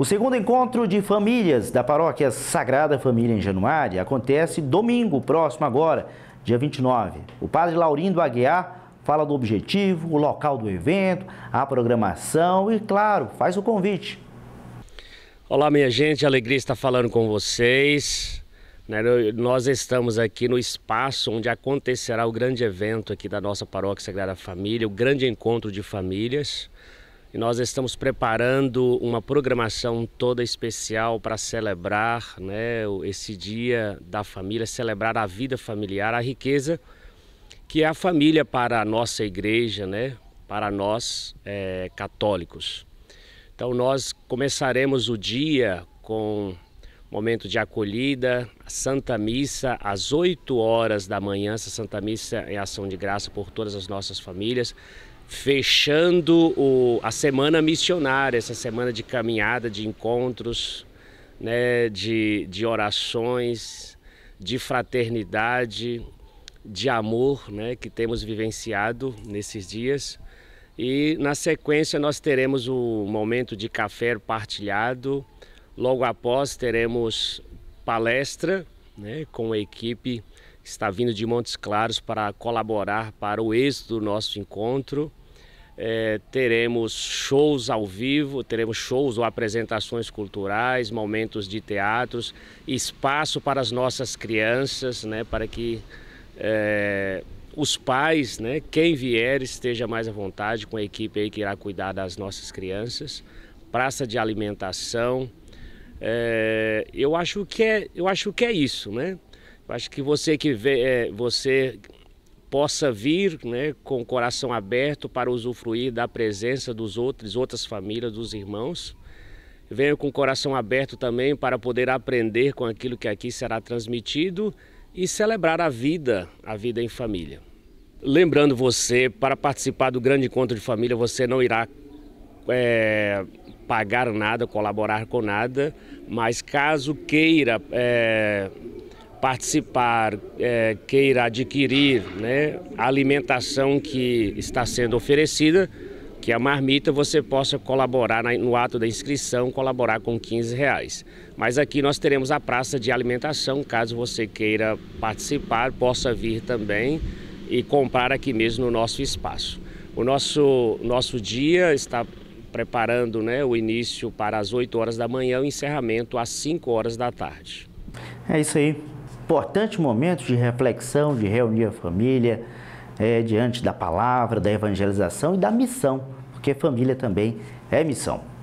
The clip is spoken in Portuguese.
O segundo encontro de famílias da paróquia Sagrada Família em Januária acontece domingo, próximo agora, dia 29. O padre Laurindo Aguiar fala do objetivo, o local do evento, a programação e, claro, faz o convite. Olá, minha gente, alegria estar falando com vocês. Né? Nós estamos aqui no espaço onde acontecerá o grande evento aqui da nossa paróquia Sagrada Família, o grande encontro de famílias. E nós estamos preparando uma programação toda especial para celebrar né, esse dia da família, celebrar a vida familiar, a riqueza que é a família para a nossa igreja, né, para nós é, católicos. Então nós começaremos o dia com momento de acolhida, Santa Missa às 8 horas da manhã, essa Santa Missa é ação de graça por todas as nossas famílias fechando o, a semana missionária, essa semana de caminhada, de encontros, né, de, de orações, de fraternidade, de amor né, que temos vivenciado nesses dias. E na sequência nós teremos o momento de café partilhado. Logo após teremos palestra né, com a equipe está vindo de Montes Claros para colaborar para o êxito do nosso encontro. É, teremos shows ao vivo, teremos shows ou apresentações culturais, momentos de teatros, espaço para as nossas crianças, né, para que é, os pais, né, quem vier, esteja mais à vontade com a equipe aí que irá cuidar das nossas crianças. Praça de alimentação. É, eu, acho que é, eu acho que é isso, né? Acho que você que vê, é, você possa vir né, com o coração aberto para usufruir da presença dos outros, outras famílias, dos irmãos. Venha com o coração aberto também para poder aprender com aquilo que aqui será transmitido e celebrar a vida, a vida em família. Lembrando você, para participar do grande encontro de família, você não irá é, pagar nada, colaborar com nada, mas caso queira é, participar, é, queira adquirir né, a alimentação que está sendo oferecida, que é a marmita você possa colaborar no ato da inscrição, colaborar com 15 reais. Mas aqui nós teremos a praça de alimentação, caso você queira participar, possa vir também e comprar aqui mesmo no nosso espaço. O nosso, nosso dia está preparando né, o início para as 8 horas da manhã o encerramento às 5 horas da tarde. É isso aí importantes momentos de reflexão, de reunir a família, é, diante da palavra, da evangelização e da missão, porque família também é missão.